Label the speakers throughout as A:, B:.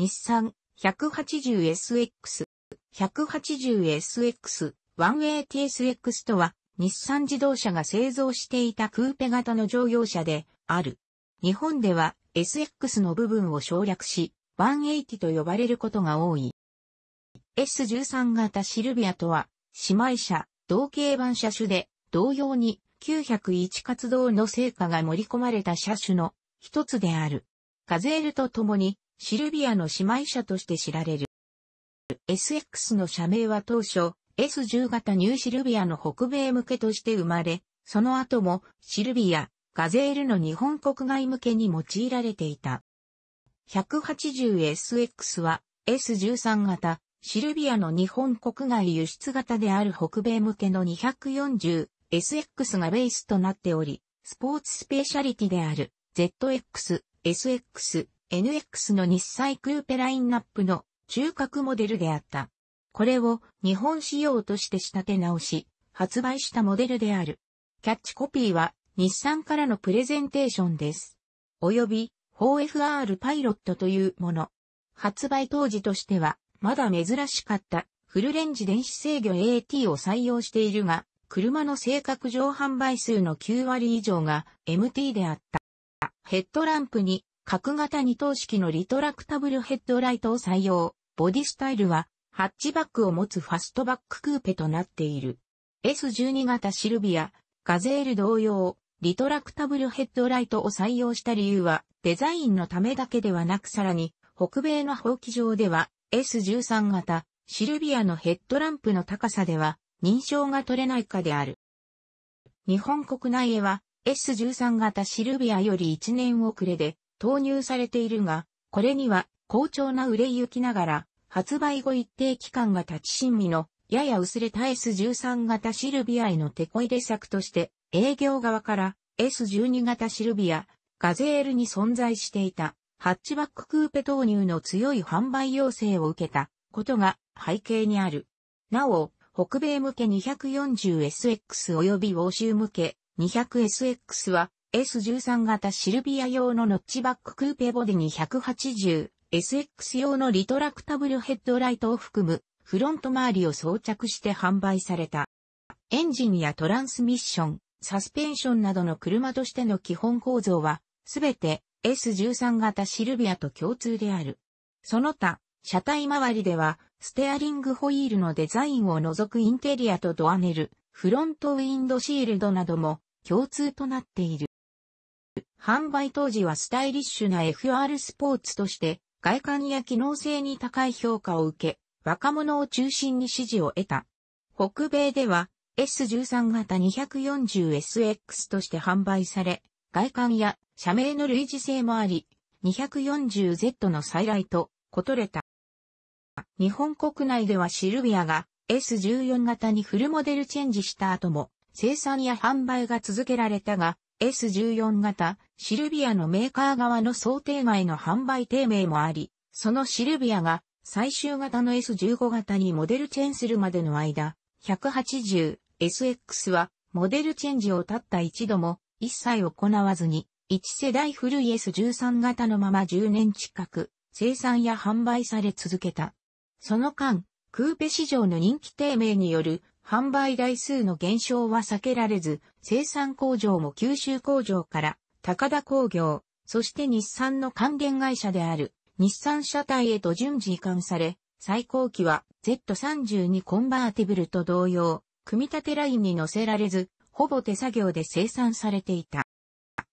A: 日産 180SX、180SX、ワンウェイ TSX とは、日産自動車が製造していたクーペ型の乗用車である。日本では SX の部分を省略し、180と呼ばれることが多い。S13 型シルビアとは、姉妹車、同型版車種で、同様に901活動の成果が盛り込まれた車種の一つである。ガゼールと共にシルビアの姉妹車として知られる。SX の社名は当初、S10 型ニューシルビアの北米向けとして生まれ、その後もシルビア、ガゼールの日本国外向けに用いられていた。180SX は S13 型、シルビアの日本国外輸出型である北米向けの 240SX がベースとなっており、スポーツスペシャリティである ZX、SX、NX の日産クーペラインナップの中核モデルであった。これを日本仕様として仕立て直し、発売したモデルである。キャッチコピーは日産からのプレゼンテーションです。および 4FR パイロットというもの。発売当時としてはまだ珍しかったフルレンジ電子制御 AT を採用しているが、車の正確上販売数の9割以上が MT であった。ヘッドランプに角型二等式のリトラクタブルヘッドライトを採用。ボディスタイルは、ハッチバックを持つファストバッククーペとなっている。S12 型シルビア、ガゼール同様、リトラクタブルヘッドライトを採用した理由は、デザインのためだけではなくさらに、北米の放棄場では、S13 型、シルビアのヘッドランプの高さでは、認証が取れないかである。日本国内へは、S13 型シルビアより1年遅れで、投入されているが、これには好調な売れ行きながら、発売後一定期間が立ち新味の、やや薄れた S13 型シルビアへの手こ入れ策として、営業側から S12 型シルビア、ガゼールに存在していた、ハッチバッククーペ投入の強い販売要請を受けたことが背景にある。なお、北米向け 240SX 及び欧州向け 200SX は S13 型シルビア用のノッチバッククーペボディに 180SX 用のリトラクタブルヘッドライトを含むフロント周りを装着して販売された。エンジンやトランスミッション、サスペンションなどの車としての基本構造は、すべて S13 型シルビアと共通である。その他、車体周りでは、ステアリングホイールのデザインを除くインテリアとドアネル、フロントウィンドシールドなども共通となっている。販売当時はスタイリッシュな FR スポーツとして外観や機能性に高い評価を受け、若者を中心に支持を得た。北米では S13 型 240SX として販売され、外観や社名の類似性もあり、240Z の再来と異れた。日本国内ではシルビアが S14 型にフルモデルチェンジした後も生産や販売が続けられたが、S14 型、シルビアのメーカー側の想定外の販売低迷もあり、そのシルビアが最終型の S15 型にモデルチェンするまでの間、180SX はモデルチェンジをたった一度も一切行わずに、一世代古い S13 型のまま10年近く生産や販売され続けた。その間、クーペ市場の人気低迷による販売台数の減少は避けられず、生産工場も九州工場から高田工業、そして日産の還元会社である日産車体へと順次移管され、最高機は Z32 コンバーティブルと同様、組み立てラインに乗せられず、ほぼ手作業で生産されていた。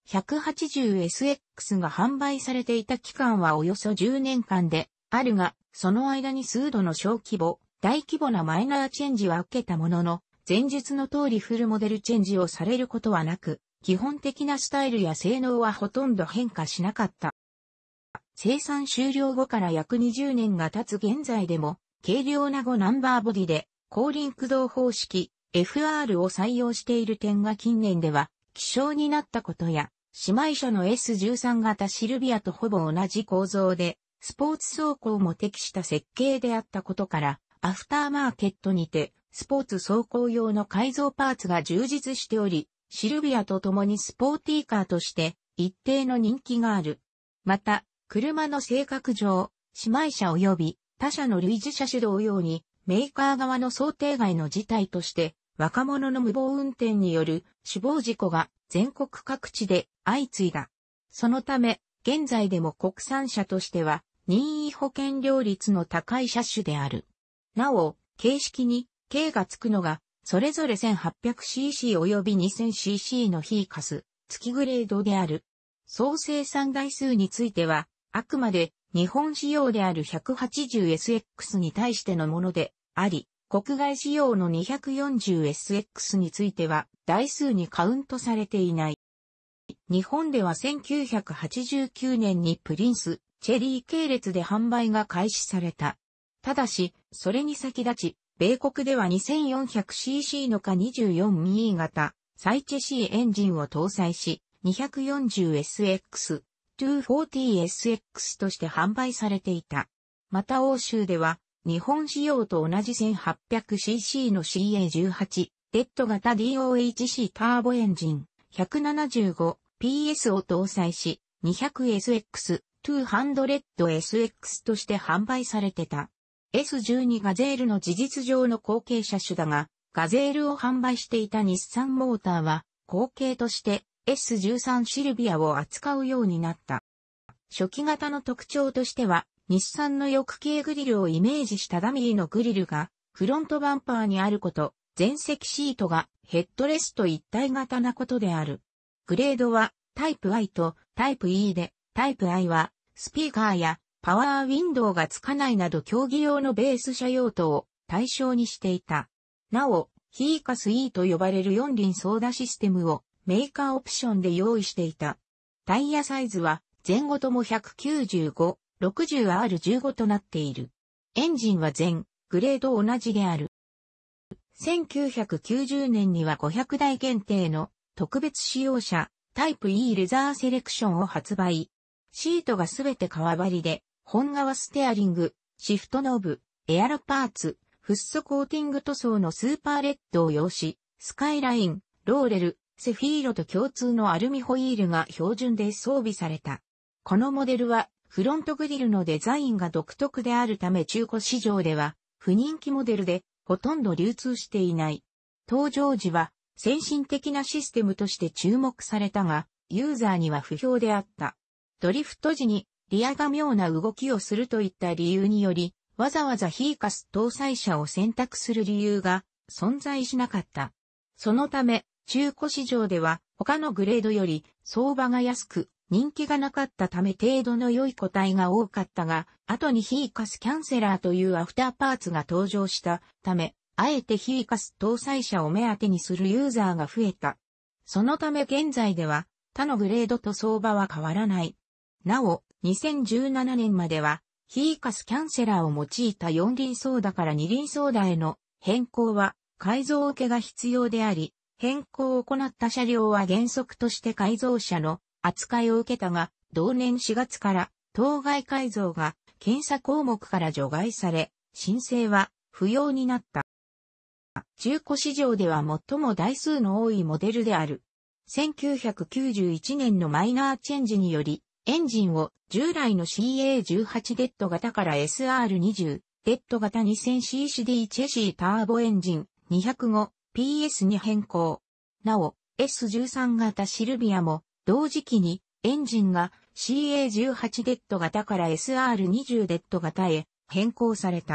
A: 180SX が販売されていた期間はおよそ10年間であるが、その間に数度の小規模大規模なマイナーチェンジは受けたものの、前述の通りフルモデルチェンジをされることはなく、基本的なスタイルや性能はほとんど変化しなかった。生産終了後から約20年が経つ現在でも、軽量な5ナンバーボディで、後輪駆動方式、FR を採用している点が近年では、希少になったことや、姉妹車の S13 型シルビアとほぼ同じ構造で、スポーツ走行も適した設計であったことから、アフターマーケットにて、スポーツ走行用の改造パーツが充実しており、シルビアと共にスポーティーカーとして一定の人気がある。また、車の性格上、姉妹車及び他社の類似車種同様にメーカー側の想定外の事態として若者の無謀運転による死亡事故が全国各地で相次いだ。そのため、現在でも国産車としては任意保険料率の高い車種である。なお、形式に K がつくのが、それぞれ 1800cc 及び 2000cc のヒーカス、月グレードである。総生産台数については、あくまで日本仕様である 180SX に対してのものであり、国外仕様の 240SX については台数にカウントされていない。日本では1989年にプリンス、チェリー系列で販売が開始された。ただし、それに先立ち、米国では 2400cc のか 24ME 型、サイチェシーエンジンを搭載し、240SX、240SX として販売されていた。また欧州では、日本仕様と同じ 1800cc の CA18、デッド型 DOHC ターボエンジン、175PS を搭載し、200SX、200SX として販売されてた。S12 ガゼールの事実上の後継車種だが、ガゼールを販売していた日産モーターは、後継として S13 シルビアを扱うようになった。初期型の特徴としては、日産の翼形グリルをイメージしたダミーのグリルが、フロントバンパーにあること、前席シートがヘッドレスと一体型なことである。グレードはタイプ I とタイプ E で、タイプ I はスピーカーやパワーウィンドウがつかないなど競技用のベース車用途を対象にしていた。なお、ヒーカス E と呼ばれる四輪操舵システムをメーカーオプションで用意していた。タイヤサイズは前後とも195、60R15 となっている。エンジンは全、グレード同じである。1990年には500台限定の特別使用車タイプ E レザーセレクションを発売。シートがすべて革張りで、本革ステアリング、シフトノブ、エアロパーツ、フッ素コーティング塗装のスーパーレッドを用し、スカイライン、ローレル、セフィーロと共通のアルミホイールが標準で装備された。このモデルは、フロントグリルのデザインが独特であるため中古市場では、不人気モデルで、ほとんど流通していない。登場時は、先進的なシステムとして注目されたが、ユーザーには不評であった。ドリフト時にリアが妙な動きをするといった理由により、わざわざヒーカス搭載車を選択する理由が存在しなかった。そのため、中古市場では他のグレードより相場が安く人気がなかったため程度の良い個体が多かったが、後にヒーカスキャンセラーというアフターパーツが登場したため、あえてヒーカス搭載車を目当てにするユーザーが増えた。そのため現在では他のグレードと相場は変わらない。なお、2017年までは、ヒーカスキャンセラーを用いた4輪ソーダから2輪ソーダへの変更は改造受けが必要であり、変更を行った車両は原則として改造車の扱いを受けたが、同年4月から当該改造が検査項目から除外され、申請は不要になった。中古市場では最も台数の多いモデルである。1991年のマイナーチェンジにより、エンジンを従来の CA18 デッド型から SR20 デッド型 2000cc チェシーターボエンジン 205PS に変更。なお、S13 型シルビアも同時期にエンジンが CA18 デッド型から SR20 デッド型へ変更された。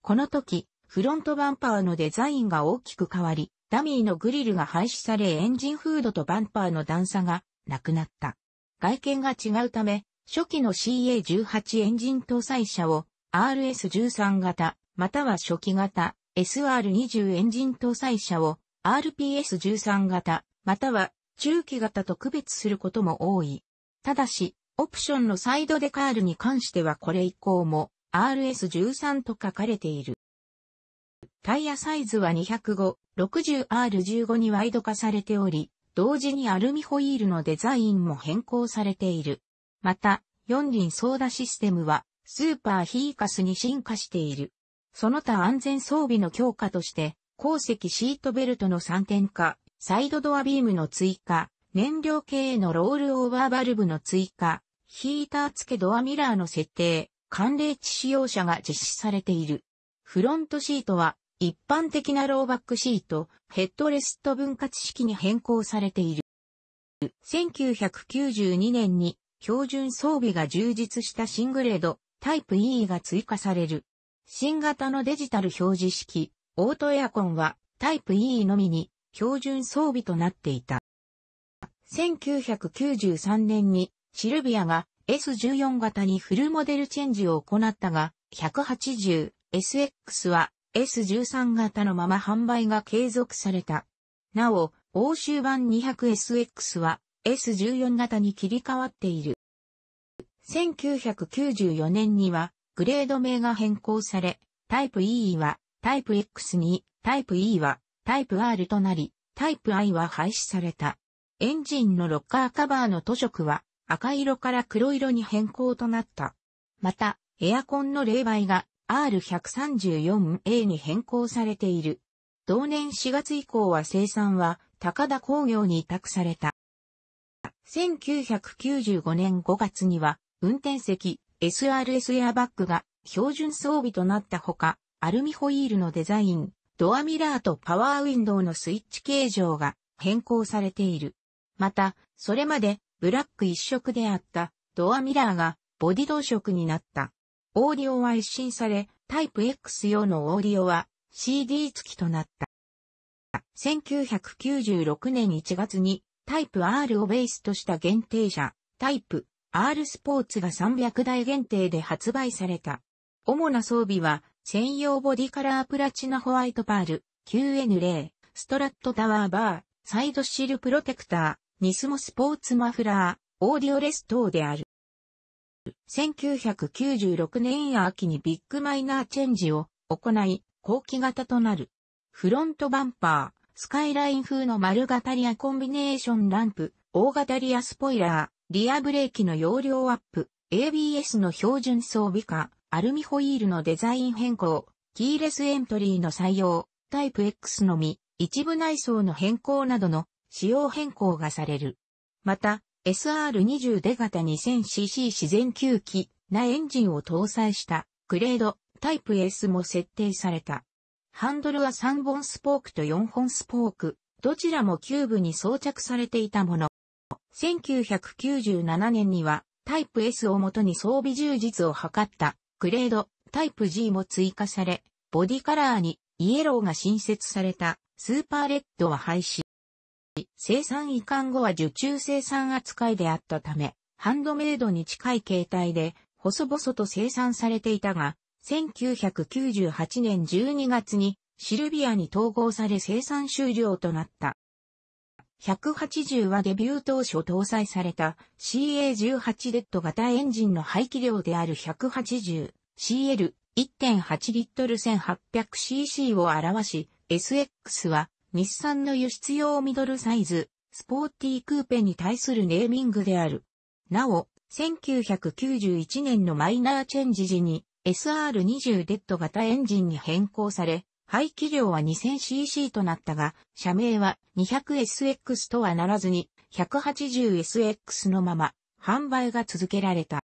A: この時、フロントバンパーのデザインが大きく変わり、ダミーのグリルが廃止されエンジンフードとバンパーの段差がなくなった。外見が違うため、初期の CA18 エンジン搭載車を RS13 型、または初期型 SR20 エンジン搭載車を RPS13 型、または中期型と区別することも多い。ただし、オプションのサイドデカールに関してはこれ以降も RS13 と書かれている。タイヤサイズは205、60R15 にワイド化されており、同時にアルミホイールのデザインも変更されている。また、四輪ソーダシステムは、スーパーヒーカスに進化している。その他安全装備の強化として、鉱石シートベルトの3点化、サイドドアビームの追加、燃料系のロールオーバーバルブの追加、ヒーター付けドアミラーの設定、寒冷地使用者が実施されている。フロントシートは一般的なローバックシート、ヘッドレスト分割式に変更されている。1992年に標準装備が充実したシングレード、タイプ E が追加される。新型のデジタル表示式、オートエアコンはタイプ E のみに標準装備となっていた。1993年にシルビアが S14 型にフルモデルチェンジを行ったが、180SX は S13 型のまま販売が継続された。なお、欧州版 200SX は S14 型に切り替わっている。1994年にはグレード名が変更され、タイプ E はタイプ X に、タイプ E はタイプ R となり、タイプ I は廃止された。エンジンのロッカーカバーの塗色は赤色から黒色に変更となった。また、エアコンの冷媒が R134A に変更されている。同年4月以降は生産は高田工業に委託された。1995年5月には運転席 SRS エアバッグが標準装備となったほか、アルミホイールのデザイン、ドアミラーとパワーウィンドウのスイッチ形状が変更されている。また、それまでブラック一色であったドアミラーがボディ同色になった。オーディオは一新され、タイプ X 用のオーディオは CD 付きとなった。1996年1月にタイプ R をベースとした限定車、タイプ R スポーツが300台限定で発売された。主な装備は専用ボディカラープラチナホワイトパール、QN0、ストラットタワーバー、サイドシールプロテクター、ニスモスポーツマフラー、オーディオレストである。1996年秋にビッグマイナーチェンジを行い、後期型となる。フロントバンパー、スカイライン風の丸型リアコンビネーションランプ、大型リアスポイラー、リアブレーキの容量アップ、ABS の標準装備化、アルミホイールのデザイン変更、キーレスエントリーの採用、タイプ X のみ、一部内装の変更などの仕様変更がされる。また、SR20 出型 2000cc 自然吸気なエンジンを搭載したグレードタイプ S も設定された。ハンドルは3本スポークと4本スポーク、どちらもキューブに装着されていたもの。1997年にはタイプ S をもとに装備充実を図ったグレードタイプ G も追加され、ボディカラーにイエローが新設されたスーパーレッドは廃止。生産移管後は受注生産扱いであったため、ハンドメイドに近い形態で、細々と生産されていたが、1998年12月にシルビアに統合され生産終了となった。180はデビュー当初搭載された CA18 レッド型エンジンの排気量である 180CL1.8 リットル 1800cc を表し、SX は日産の輸出用ミドルサイズ、スポーティークーペに対するネーミングである。なお、1991年のマイナーチェンジ時に SR20 デッド型エンジンに変更され、排気量は 2000cc となったが、社名は 200SX とはならずに 180SX のまま販売が続けられた。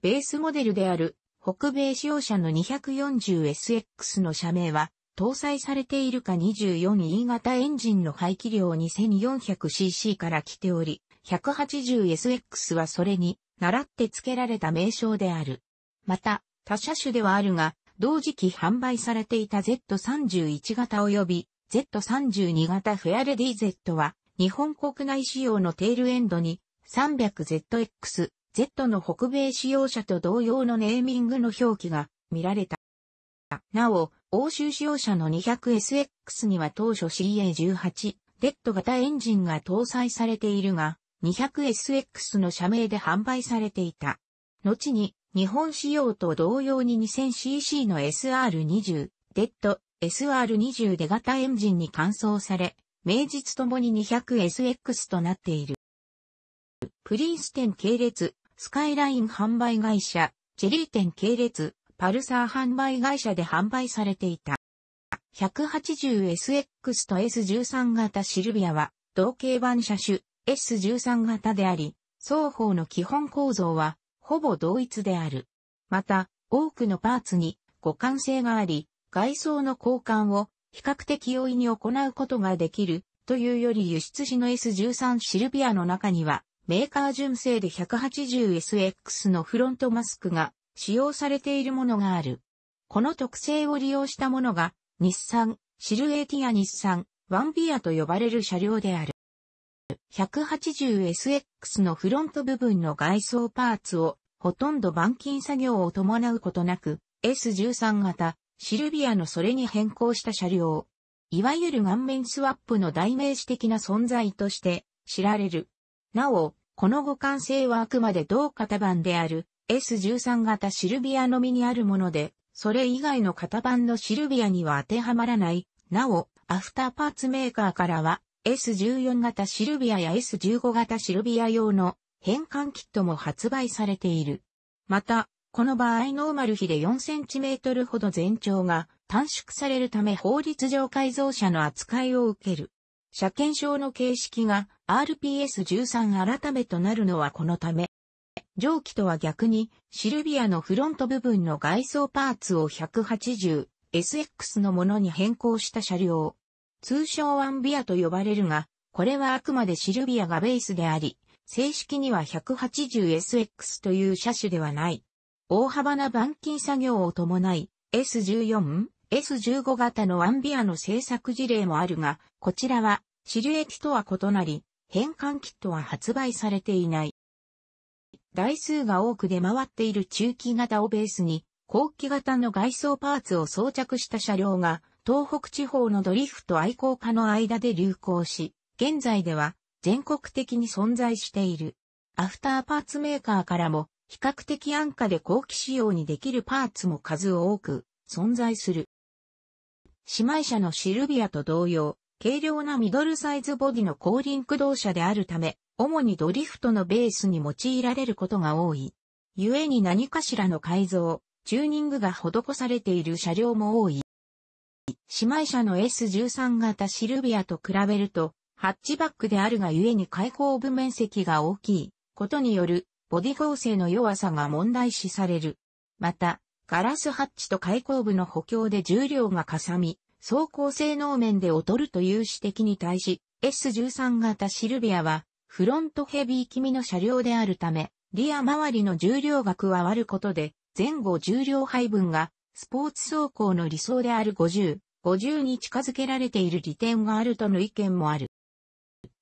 A: ベースモデルである北米使用者の 240SX の社名は搭載されているか 24E 型エンジンの排気量 2400cc から来ており、180SX はそれに、習って付けられた名称である。また、他車種ではあるが、同時期販売されていた Z31 型及び Z32 型フェアレディ Z は、日本国内仕様のテールエンドに 300ZX、Z の北米使用車と同様のネーミングの表記が見られた。なお、欧州使用車の 200SX には当初 CA18、レッド型エンジンが搭載されているが、200SX の社名で販売されていた。後に、日本仕様と同様に 2000cc の SR20、デッド、SR20 で型エンジンに換装され、名実ともに 200SX となっている。プリンス店系列、スカイライン販売会社、チェリー店系列、パルサー販売会社で販売されていた。180SX と S13 型シルビアは、同型版車種 S13 型であり、双方の基本構造は、ほぼ同一である。また、多くのパーツに互換性があり、外装の交換を比較的容易に行うことができるというより輸出時の S13 シルビアの中にはメーカー純正で 180SX のフロントマスクが使用されているものがある。この特性を利用したものが、日産、シルエーティア日産、ワンビアと呼ばれる車両である。180SX のフロント部分の外装パーツを、ほとんど板金作業を伴うことなく、S13 型、シルビアのそれに変更した車両。いわゆる顔面スワップの代名詞的な存在として知られる。なお、この互換性はあくまで同型版である S13 型シルビアのみにあるもので、それ以外の型番のシルビアには当てはまらない。なお、アフターパーツメーカーからは、S14 型シルビアや S15 型シルビア用の変換キットも発売されている。また、この場合ノーマル比で 4cm ほど全長が短縮されるため法律上改造車の扱いを受ける。車検証の形式が RPS13 改めとなるのはこのため、蒸気とは逆に、シルビアのフロント部分の外装パーツを 180SX のものに変更した車両。通称ワンビアと呼ばれるが、これはあくまでシルビアがベースであり、正式には 180SX という車種ではない。大幅な板金作業を伴い、S14、S15 型のワンビアの製作事例もあるが、こちらはシルエットとは異なり、変換キットは発売されていない。台数が多く出回っている中期型をベースに、後期型の外装パーツを装着した車両が、東北地方のドリフト愛好家の間で流行し、現在では全国的に存在している。アフターパーツメーカーからも比較的安価で後期仕様にできるパーツも数多く存在する。姉妹車のシルビアと同様、軽量なミドルサイズボディの後輪駆動車であるため、主にドリフトのベースに用いられることが多い。故に何かしらの改造、チューニングが施されている車両も多い。姉妹車の S13 型シルビアと比べると、ハッチバックであるが故に開放部面積が大きいことによるボディ構成の弱さが問題視される。また、ガラスハッチと開口部の補強で重量がかさみ、走行性能面で劣るという指摘に対し、S13 型シルビアは、フロントヘビー気味の車両であるため、リア周りの重量が加わることで、前後重量配分が、スポーツ走行の理想である50、50に近づけられている利点があるとの意見もある。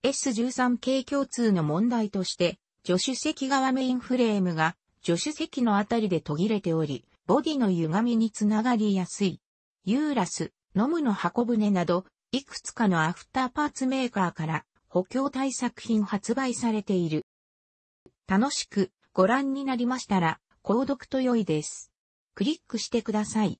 A: S13 系共通の問題として、助手席側メインフレームが、助手席のあたりで途切れており、ボディの歪みにつながりやすい。ユーラス、飲むの箱舟など、いくつかのアフターパーツメーカーから補強対策品発売されている。楽しくご覧になりましたら、購読と良いです。クリックしてください。